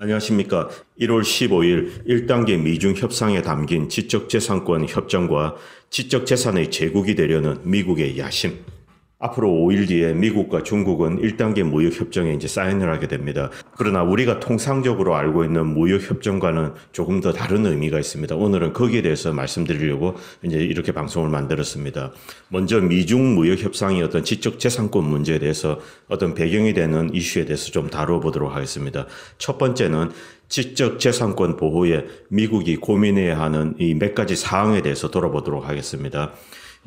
안녕하십니까. 1월 15일 1단계 미중 협상에 담긴 지적재산권 협정과 지적재산의 제국이 되려는 미국의 야심, 앞으로 5일 뒤에 미국과 중국은 1단계 무역협정에 이제 사인을 하게 됩니다. 그러나 우리가 통상적으로 알고 있는 무역협정과는 조금 더 다른 의미가 있습니다. 오늘은 거기에 대해서 말씀드리려고 이제 이렇게 방송을 만들었습니다. 먼저 미중 무역협상이 어떤 지적재산권 문제에 대해서 어떤 배경이 되는 이슈에 대해서 좀 다뤄보도록 하겠습니다. 첫 번째는 지적재산권 보호에 미국이 고민해야 하는 이 몇 가지 사항에 대해서 돌아보도록 하겠습니다.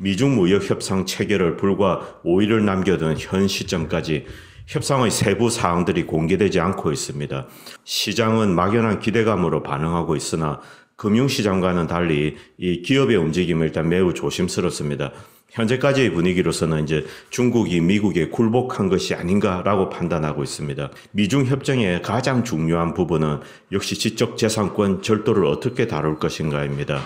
미중 무역 협상 체결을 불과 5일을 남겨둔 현 시점까지 협상의 세부 사항들이 공개되지 않고 있습니다. 시장은 막연한 기대감으로 반응하고 있으나 금융시장과는 달리 이 기업의 움직임을 일단 매우 조심스럽습니다. 현재까지의 분위기로서는 이제 중국이 미국에 굴복한 것이 아닌가라고 판단하고 있습니다. 미중 협정의 가장 중요한 부분은 역시 지적재산권 절도를 어떻게 다룰 것인가입니다.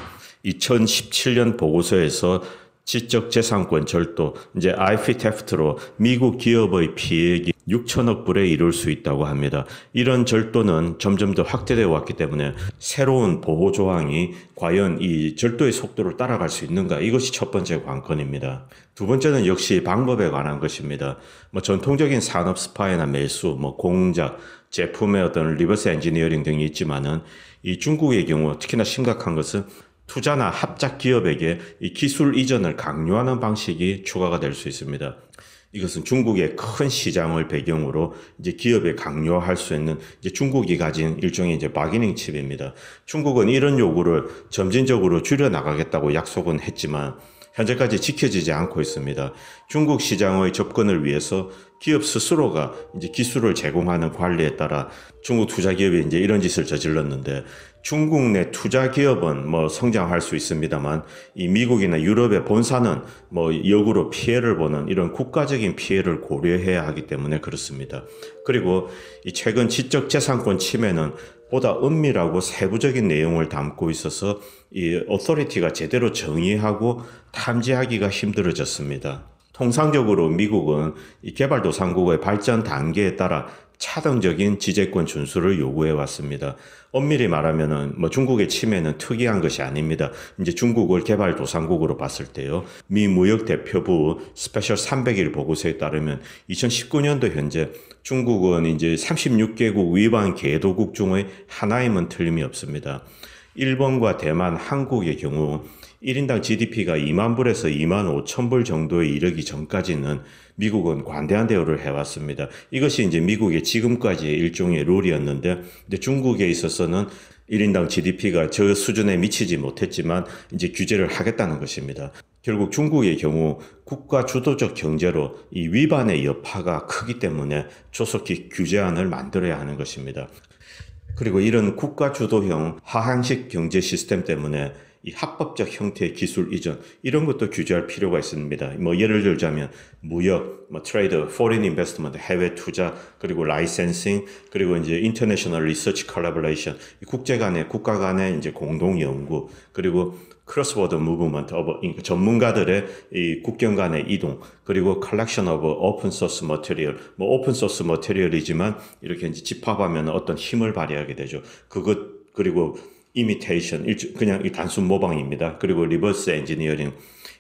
2017년 보고서에서 지적재산권 절도, 이제 IP 테프트로 미국 기업의 피해액이 6천억 불에 이룰 수 있다고 합니다. 이런 절도는 점점 더 확대되어 왔기 때문에 새로운 보호 조항이 과연 이 절도의 속도를 따라갈 수 있는가 이것이 첫 번째 관건입니다. 두 번째는 역시 방법에 관한 것입니다. 뭐 전통적인 산업 스파이나 매수, 뭐 공작, 제품의 어떤 리버스 엔지니어링 등이 있지만은 이 중국의 경우 특히나 심각한 것은 투자나 합작 기업에게 이 기술 이전을 강요하는 방식이 추가가 될 수 있습니다. 이것은 중국의 큰 시장을 배경으로 이제 기업에 강요할 수 있는 이제 중국이 가진 일종의 이제 마기닝 칩입니다. 중국은 이런 요구를 점진적으로 줄여나가겠다고 약속은 했지만 현재까지 지켜지지 않고 있습니다. 중국 시장의 접근을 위해서 기업 스스로가 이제 기술을 제공하는 관리에 따라 중국 투자 기업이 이제 이런 짓을 저질렀는데 중국 내 투자 기업은 뭐 성장할 수 있습니다만 이 미국이나 유럽의 본사는 뭐 역으로 피해를 보는 이런 국가적인 피해를 고려해야 하기 때문에 그렇습니다. 그리고 이 최근 지적 재산권 침해는 보다 은밀하고 세부적인 내용을 담고 있어서 이 어토리티가 제대로 정의하고 탐지하기가 힘들어졌습니다. 통상적으로 미국은 이 개발도상국의 발전 단계에 따라 차등적인 지재권 준수를 요구해 왔습니다. 엄밀히 말하면은 뭐 중국의 침해는 특이한 것이 아닙니다. 이제 중국을 개발도상국으로 봤을 때요. 미 무역대표부 스페셜 300일 보고서에 따르면 2019년도 현재 중국은 이제 36개국 위반 개도국 중의 하나임은 틀림이 없습니다. 일본과 대만, 한국의 경우 1인당 GDP가 2만 불에서 2만 5천 불 정도에 이르기 전까지는 미국은 관대한 대우를 해왔습니다. 이것이 이제 미국의 지금까지의 일종의 룰이었는데, 근데 중국에 있어서는 1인당 GDP가 저 수준에 미치지 못했지만 이제 규제를 하겠다는 것입니다. 결국 중국의 경우 국가 주도적 경제로 이 위반의 여파가 크기 때문에 조속히 규제안을 만들어야 하는 것입니다. 그리고 이런 국가 주도형 하한식 경제 시스템 때문에 이 합법적 형태의 기술 이전 이런 것도 규제할 필요가 있습니다. 뭐 예를 들자면 무역, 뭐 트레이드, 포린 인베스트먼트, 해외 투자, 그리고 라이센싱, 그리고 이제 인터내셔널 리서치 컬라보레이션, 국제 간의 국가 간의 이제 공동 연구, 그리고 크로스보더 무브먼트 오브 전문가들의 이 국경 간의 이동 그리고 컬렉션 오브 오픈 소스 머테리얼 뭐 오픈 소스 머테리얼이지만 이렇게 이제 집합하면 어떤 힘을 발휘하게 되죠. 그것 그리고 이미테이션, 그냥 단순 모방입니다. 그리고 리버스 엔지니어링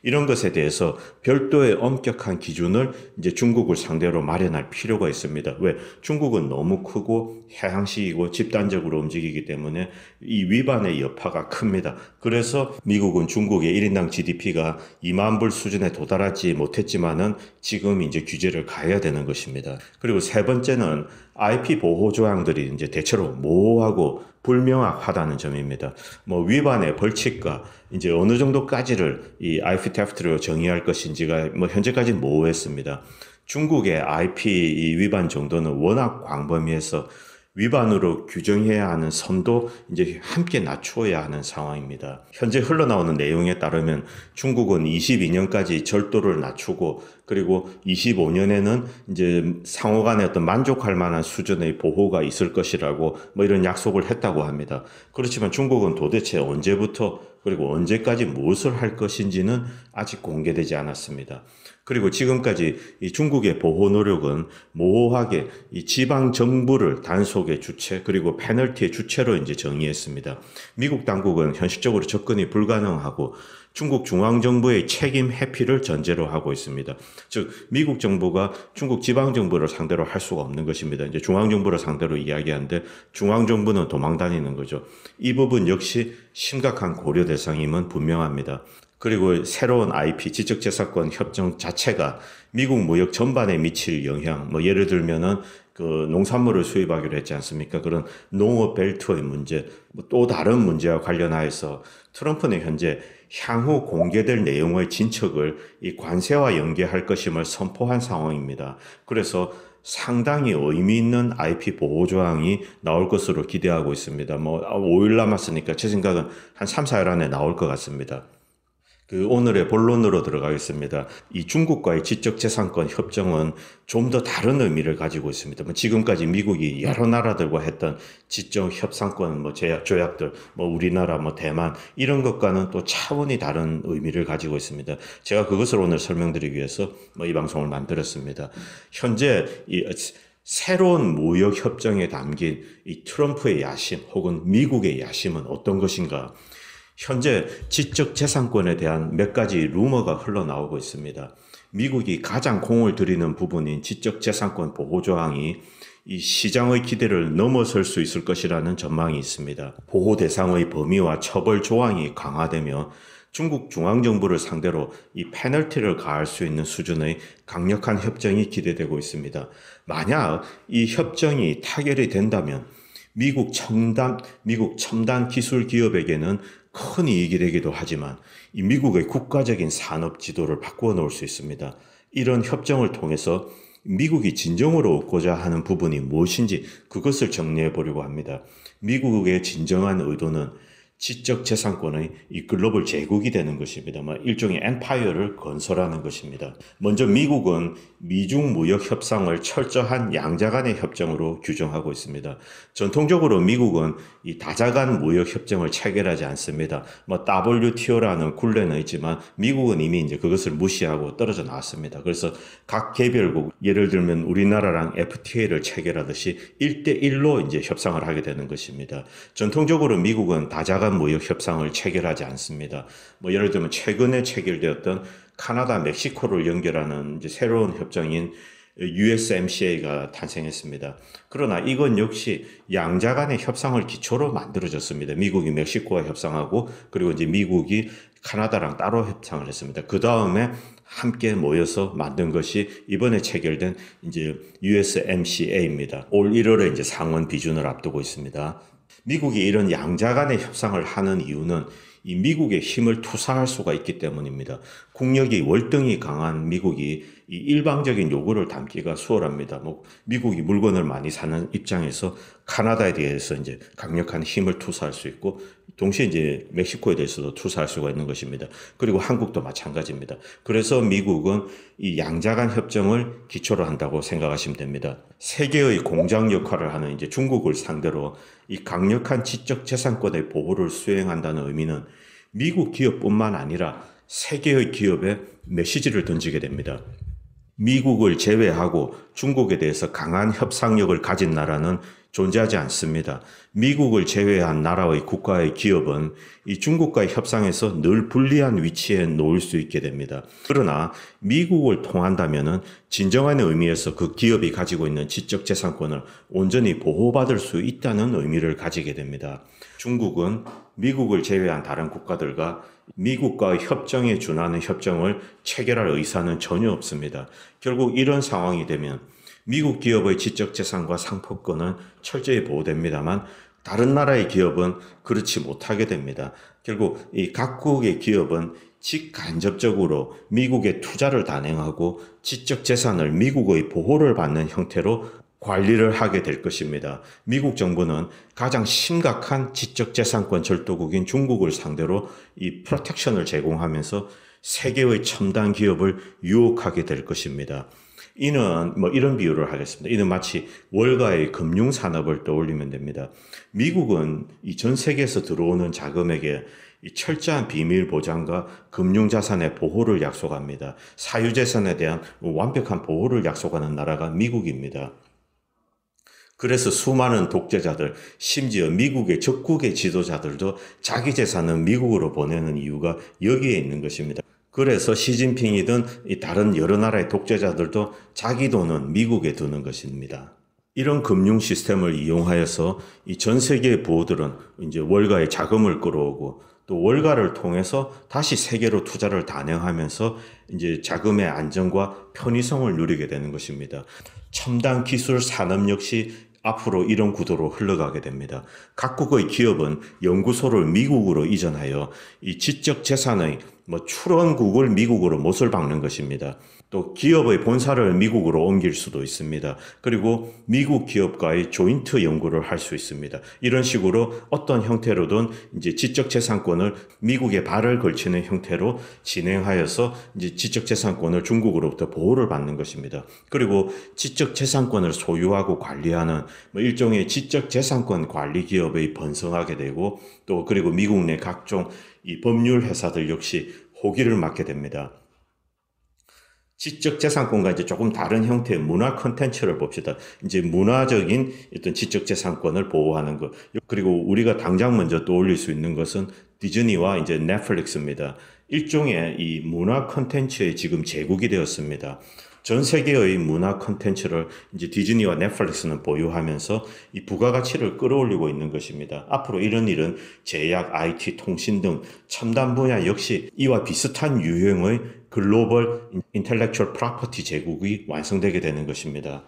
이런 것에 대해서 별도의 엄격한 기준을 이제 중국을 상대로 마련할 필요가 있습니다. 왜? 중국은 너무 크고 해양식이고 집단적으로 움직이기 때문에 이 위반의 여파가 큽니다. 그래서 미국은 중국의 1인당 GDP가 2만 불 수준에 도달하지 못했지만은 지금 이제 규제를 가해야 되는 것입니다. 그리고 세 번째는 IP 보호 조항들이 이제 대체로 모호하고 불명확하다는 점입니다. 뭐 위반의 벌칙과 이제 어느 정도까지를 이 IP 테프트로 정의할 것인지가 뭐 현재까지 모호했습니다. 중국의 IP 위반 정도는 워낙 광범위해서 위반으로 규정해야 하는 선도 이제 함께 낮추어야 하는 상황입니다. 현재 흘러나오는 내용에 따르면 중국은 22년까지 절도를 낮추고 그리고 25년에는 이제 상호 간의 어떤 만족할 만한 수준의 보호가 있을 것이라고 뭐 이런 약속을 했다고 합니다. 그렇지만 중국은 도대체 언제부터 그리고 언제까지 무엇을 할 것인지는 아직 공개되지 않았습니다. 그리고 지금까지 이 중국의 보호 노력은 모호하게 이 지방 정부를 단속의 주체 그리고 페널티의 주체로 이제 정의했습니다. 미국 당국은 현실적으로 접근이 불가능하고 중국 중앙정부의 책임 회피를 전제로 하고 있습니다. 즉, 미국 정부가 중국 지방정부를 상대로 할 수가 없는 것입니다. 이제 중앙정부를 상대로 이야기하는데 중앙정부는 도망 다니는 거죠. 이 부분 역시 심각한 고려 대상임은 분명합니다. 그리고 새로운 IP 지적재산권 협정 자체가 미국 무역 전반에 미칠 영향 뭐 예를 들면은 그 농산물을 수입하기로 했지 않습니까? 그런 농업 벨트의 문제, 뭐또 다른 문제와 관련하여서 트럼프는 현재 향후 공개될 내용의 진척을 이 관세와 연계할 것임을 선포한 상황입니다. 그래서 상당히 의미 있는 IP 보호 조항이 나올 것으로 기대하고 있습니다. 뭐 5일 아, 남았으니까 제 생각은 한 3, 4일 안에 나올 것 같습니다. 그 오늘의 본론으로 들어가겠습니다. 이 중국과의 지적재산권 협정은 좀 더 다른 의미를 가지고 있습니다. 뭐 지금까지 미국이 여러 나라들과 했던 지적 협상권 뭐 제약 조약들 뭐 우리나라 뭐 대만 이런 것과는 또 차원이 다른 의미를 가지고 있습니다. 제가 그것을 오늘 설명드리기 위해서 뭐 이 방송을 만들었습니다. 현재 이 새로운 무역 협정에 담긴 이 트럼프의 야심 혹은 미국의 야심은 어떤 것인가? 현재 지적재산권에 대한 몇 가지 루머가 흘러나오고 있습니다. 미국이 가장 공을 들이는 부분인 지적재산권 보호조항이 이 시장의 기대를 넘어설 수 있을 것이라는 전망이 있습니다. 보호 대상의 범위와 처벌 조항이 강화되며 중국 중앙정부를 상대로 이 페널티를 가할 수 있는 수준의 강력한 협정이 기대되고 있습니다. 만약 이 협정이 타결이 된다면 미국 첨단, 미국 첨단 기술 기업에게는 큰 이익이 되기도 하지만 이 미국의 국가적인 산업 지도를 바꾸어 놓을 수 있습니다. 이런 협정을 통해서 미국이 진정으로 얻고자 하는 부분이 무엇인지 그것을 정리해 보려고 합니다. 미국의 진정한 의도는 지적 재산권의 이 글로벌 제국이 되는 것입니다만 일종의 엠파이어를 건설하는 것입니다. 먼저 미국은 미중 무역 협상을 철저한 양자 간의 협정으로 규정하고 있습니다. 전통적으로 미국은 이 다자간 무역 협정을 체결하지 않습니다. 뭐 WTO라는 굴레는 있지만 미국은 이미 이제 그것을 무시하고 떨어져 나왔습니다. 그래서 각 개별국 예를 들면 우리나라랑 FTA를 체결하듯이 1대 1로 이제 협상을 하게 되는 것입니다. 전통적으로 미국은 다자간 특한 무역 협상을 체결하지 않습니다. 뭐 예를 들면 최근에 체결되었던 카나다, 멕시코를 연결하는 새로운 협정인 USMCA가 탄생했습니다. 그러나 이건 역시 양자 간의 협상을 기초로 만들어졌습니다. 미국이 멕시코와 협상하고 그리고 이제 미국이 카나다랑 따로 협상을 했습니다. 그 다음에 함께 모여서 만든 것이 이번에 체결된 이제 USMCA입니다. 올 1월에 이제 상원 비준을 앞두고 있습니다. 미국이 이런 양자 간의 협상을 하는 이유는 이 미국의 힘을 투사할 수가 있기 때문입니다. 국력이 월등히 강한 미국이 이 일방적인 요구를 담기가 수월합니다. 뭐 미국이 물건을 많이 사는 입장에서 카나다에 대해서 이제 강력한 힘을 투사할 수 있고 동시에 이제 멕시코에 대해서도 투사할 수가 있는 것입니다. 그리고 한국도 마찬가지입니다. 그래서 미국은 이 양자간 협정을 기초로 한다고 생각하시면 됩니다. 세계의 공장 역할을 하는 이제 중국을 상대로 이 강력한 지적 재산권의 보호를 수행한다는 의미는 미국 기업뿐만 아니라 세계의 기업에 메시지를 던지게 됩니다. 미국을 제외하고 중국에 대해서 강한 협상력을 가진 나라는 존재하지 않습니다. 미국을 제외한 나라의 국가의 기업은 이 중국과의 협상에서 늘 불리한 위치에 놓을 수 있게 됩니다. 그러나 미국을 통한다면 진정한 의미에서 그 기업이 가지고 있는 지적 재산권을 온전히 보호받을 수 있다는 의미를 가지게 됩니다. 중국은 미국을 제외한 다른 국가들과 미국과 협정에 준하는 협정을 체결할 의사는 전혀 없습니다. 결국 이런 상황이 되면 미국 기업의 지적재산과 상표권은 철저히 보호됩니다만 다른 나라의 기업은 그렇지 못하게 됩니다. 결국 이 각국의 기업은 직간접적으로 미국에 투자를 단행하고 지적 재산을 미국의 보호를 받는 형태로 관리를 하게 될 것입니다. 미국 정부는 가장 심각한 지적재산권 절도국인 중국을 상대로 이 프로텍션을 제공하면서 세계의 첨단 기업을 유혹하게 될 것입니다. 이는 뭐 이런 비유를 하겠습니다. 이는 마치 월가의 금융 산업을 떠올리면 됩니다. 미국은 이 전 세계에서 들어오는 자금에게 철저한 비밀 보장과 금융 자산의 보호를 약속합니다. 사유 재산에 대한 완벽한 보호를 약속하는 나라가 미국입니다. 그래서 수많은 독재자들, 심지어 미국의 적국의 지도자들도 자기 재산은 미국으로 보내는 이유가 여기에 있는 것입니다. 그래서 시진핑이든 다른 여러 나라의 독재자들도 자기 돈은 미국에 두는 것입니다. 이런 금융 시스템을 이용하여서 이 전 세계의 보호들은 이제 월가의 자금을 끌어오고 또 월가를 통해서 다시 세계로 투자를 단행하면서 이제 자금의 안정과 편의성을 누리게 되는 것입니다. 첨단 기술 산업 역시 앞으로 이런 구도로 흘러가게 됩니다. 각국의 기업은 연구소를 미국으로 이전하여 이 지적 재산의 뭐 출원국을 미국으로 못을 박는 것입니다. 또 기업의 본사를 미국으로 옮길 수도 있습니다. 그리고 미국 기업과의 조인트 연구를 할 수 있습니다. 이런 식으로 어떤 형태로든 이제 지적재산권을 미국의 발을 걸치는 형태로 진행하여서 이제 지적재산권을 중국으로부터 보호를 받는 것입니다. 그리고 지적재산권을 소유하고 관리하는 뭐 일종의 지적재산권 관리 기업의 번성하게 되고 또 그리고 미국 내 각종 이 법률 회사들 역시 호기를 맞게 됩니다. 지적 재산권과 이제 조금 다른 형태의 문화 컨텐츠를 봅시다. 이제 문화적인 어떤 지적 재산권을 보호하는 것. 그리고 우리가 당장 먼저 떠올릴 수 있는 것은 디즈니와 이제 넷플릭스입니다. 일종의 이 문화 컨텐츠의 지금 제국이 되었습니다. 전 세계의 문화 컨텐츠를 이제 디즈니와 넷플릭스는 보유하면서 이 부가가치를 끌어올리고 있는 것입니다. 앞으로 이런 일은 제약, IT, 통신 등 첨단 분야 역시 이와 비슷한 유형의 글로벌 인텔렉츄얼 프로퍼티 제국이 완성되게 되는 것입니다.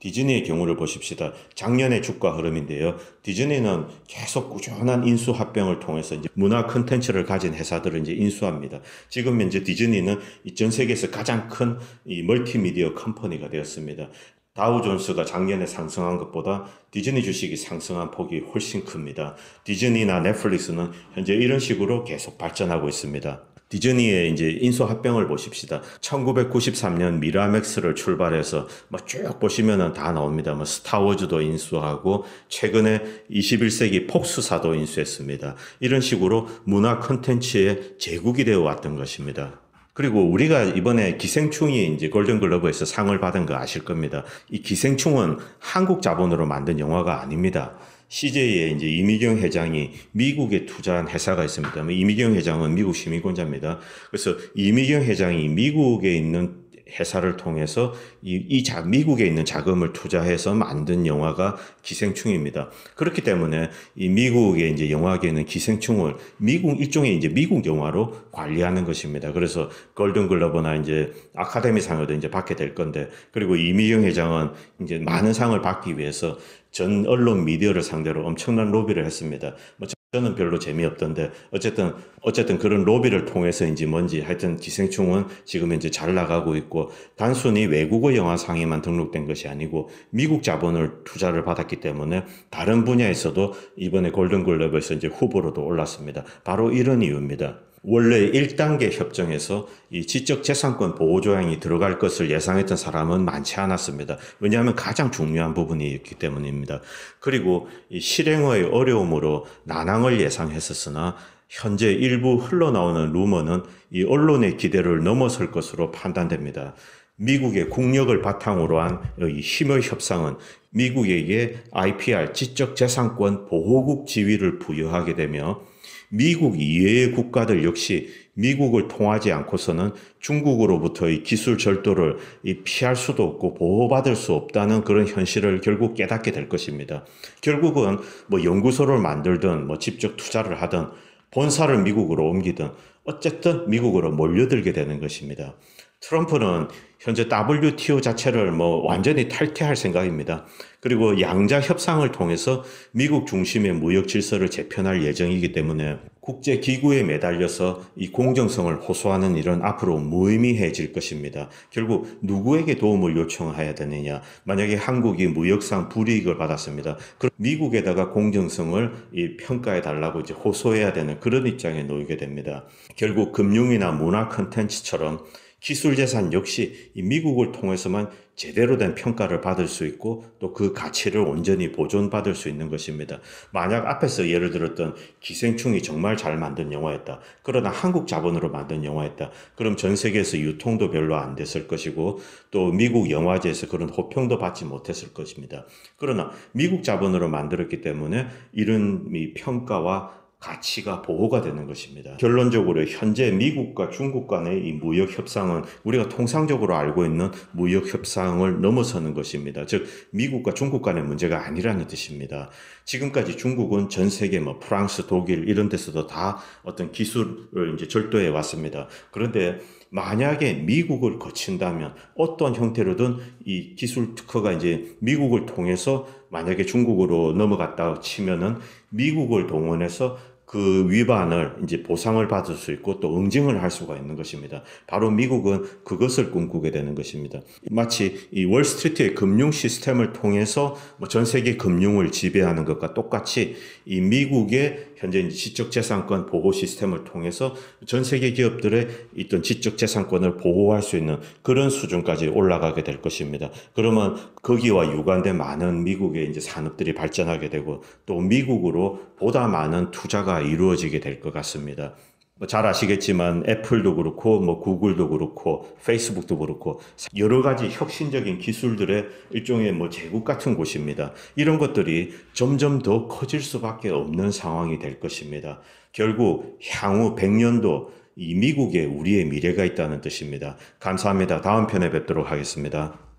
디즈니의 경우를 보십시다. 작년의 주가 흐름인데요. 디즈니는 계속 꾸준한 인수 합병을 통해서 이제 문화 컨텐츠를 가진 회사들을 이제 인수합니다. 지금 현재 디즈니는 전 세계에서 가장 큰이 멀티미디어 컴퍼니가 되었습니다. 다우존스가 작년에 상승한 것보다 디즈니 주식이 상승한 폭이 훨씬 큽니다. 디즈니나 넷플릭스는 현재 이런 식으로 계속 발전하고 있습니다. 디즈니의 이제 인수 합병을 보십시다. 1993년 미라맥스를 출발해서 뭐쭉 보시면은 다 나옵니다. 뭐 스타워즈도 인수하고 최근에 21세기 폭스사도 인수했습니다. 이런 식으로 문화 컨텐츠의 제국이 되어 왔던 것입니다. 그리고 우리가 이번에 기생충이 이제 골든글러브에서 상을 받은 거 아실 겁니다. 이 기생충은 한국 자본으로 만든 영화가 아닙니다. CJ의 이제 이미경 회장이 미국에 투자한 회사가 있습니다. 뭐 이미경 회장은 미국 시민권자입니다. 그래서 이미경 회장이 미국에 있는 회사를 통해서 이, 이 자, 미국에 있는 자금을 투자해서 만든 영화가 기생충입니다. 그렇기 때문에 이 미국의 이제 영화계는 기생충을 미국 일종의 이제 미국 영화로 관리하는 것입니다. 그래서 골든 글러브나 이제 아카데미 상에도 이제 받게 될 건데 그리고 이미경 회장은 이제 많은 상을 받기 위해서 전 언론 미디어를 상대로 엄청난 로비를 했습니다. 뭐 저는 별로 재미없던데 어쨌든 어쨌든 그런 로비를 통해서인지 뭔지 하여튼 기생충은 지금 현재 잘 나가고 있고 단순히 외국어 영화상에만 등록된 것이 아니고 미국 자본을 투자를 받았기 때문에 다른 분야에서도 이번에 골든글러브에서 이제 후보로도 올랐습니다. 바로 이런 이유입니다. 원래 1단계 협정에서 이 지적재산권 보호조항이 들어갈 것을 예상했던 사람은 많지 않았습니다. 왜냐하면 가장 중요한 부분이 있기 때문입니다. 그리고 이 실행의 어려움으로 난항을 예상했었으나 현재 일부 흘러나오는 루머는 이 언론의 기대를 넘어설 것으로 판단됩니다. 미국의 국력을 바탕으로 한 이 힘의 협상은 미국에게 IPR 지적재산권 보호국 지위를 부여하게 되며 미국 이외의 국가들 역시 미국을 통하지 않고서는 중국으로부터의 기술 절도를 피할 수도 없고 보호받을 수 없다는 그런 현실을 결국 깨닫게 될 것입니다. 결국은 뭐 연구소를 만들든 뭐 직접 투자를 하든 본사를 미국으로 옮기든 어쨌든 미국으로 몰려들게 되는 것입니다. 트럼프는 현재 WTO 자체를 뭐 완전히 탈퇴할 생각입니다. 그리고 양자 협상을 통해서 미국 중심의 무역 질서를 재편할 예정이기 때문에 국제 기구에 매달려서 이 공정성을 호소하는 일은 앞으로 무의미해질 것입니다. 결국 누구에게 도움을 요청해야 되느냐? 만약에 한국이 무역상 불이익을 받았습니다. 그럼 미국에다가 공정성을 평가해 달라고 이제 호소해야 되는 그런 입장에 놓이게 됩니다. 결국 금융이나 문화 컨텐츠처럼 기술 재산 역시 미국을 통해서만 제대로 된 평가를 받을 수 있고 또 그 가치를 온전히 보존받을 수 있는 것입니다. 만약 앞에서 예를 들었던 기생충이 정말 잘 만든 영화였다. 그러나 한국 자본으로 만든 영화였다. 그럼 전 세계에서 유통도 별로 안 됐을 것이고 또 미국 영화제에서 그런 호평도 받지 못했을 것입니다. 그러나 미국 자본으로 만들었기 때문에 이런 평가와 가치가 보호가 되는 것입니다. 결론적으로 현재 미국과 중국 간의 이 무역 협상은 우리가 통상적으로 알고 있는 무역 협상을 넘어서는 것입니다. 즉 미국과 중국 간의 문제가 아니라는 뜻입니다. 지금까지 중국은 전 세계 뭐 프랑스, 독일 이런 데서도 다 어떤 기술을 이제 절도해 왔습니다. 그런데 만약에 미국을 거친다면 어떤 형태로든 이 기술 특허가 이제 미국을 통해서 만약에 중국으로 넘어갔다 치면은 미국을 동원해서 그 위반을 이제 보상을 받을 수 있고 또 응징을 할 수가 있는 것입니다. 바로 미국은 그것을 꿈꾸게 되는 것입니다. 마치 이 월스트리트의 금융 시스템을 통해서 뭐전 세계 금융을 지배하는 것과 똑같이 이 미국의 현재 지적재산권 보호 시스템을 통해서 전 세계 기업들의 있던 지적재산권을 보호할 수 있는 그런 수준까지 올라가게 될 것입니다. 그러면 거기와 유관된 많은 미국의 이제 산업들이 발전하게 되고 또 미국으로 보다 많은 투자가 이루어지게 될 것 같습니다. 뭐잘 아시겠지만 애플도 그렇고 뭐 구글도 그렇고 페이스북도 그렇고 여러 가지 혁신적인 기술들의 일종의 뭐 제국 같은 곳입니다. 이런 것들이 점점 더 커질 수밖에 없는 상황이 될 것입니다. 결국 향후 100년도 이 미국에 우리의 미래가 있다는 뜻입니다. 감사합니다. 다음 편에 뵙도록 하겠습니다.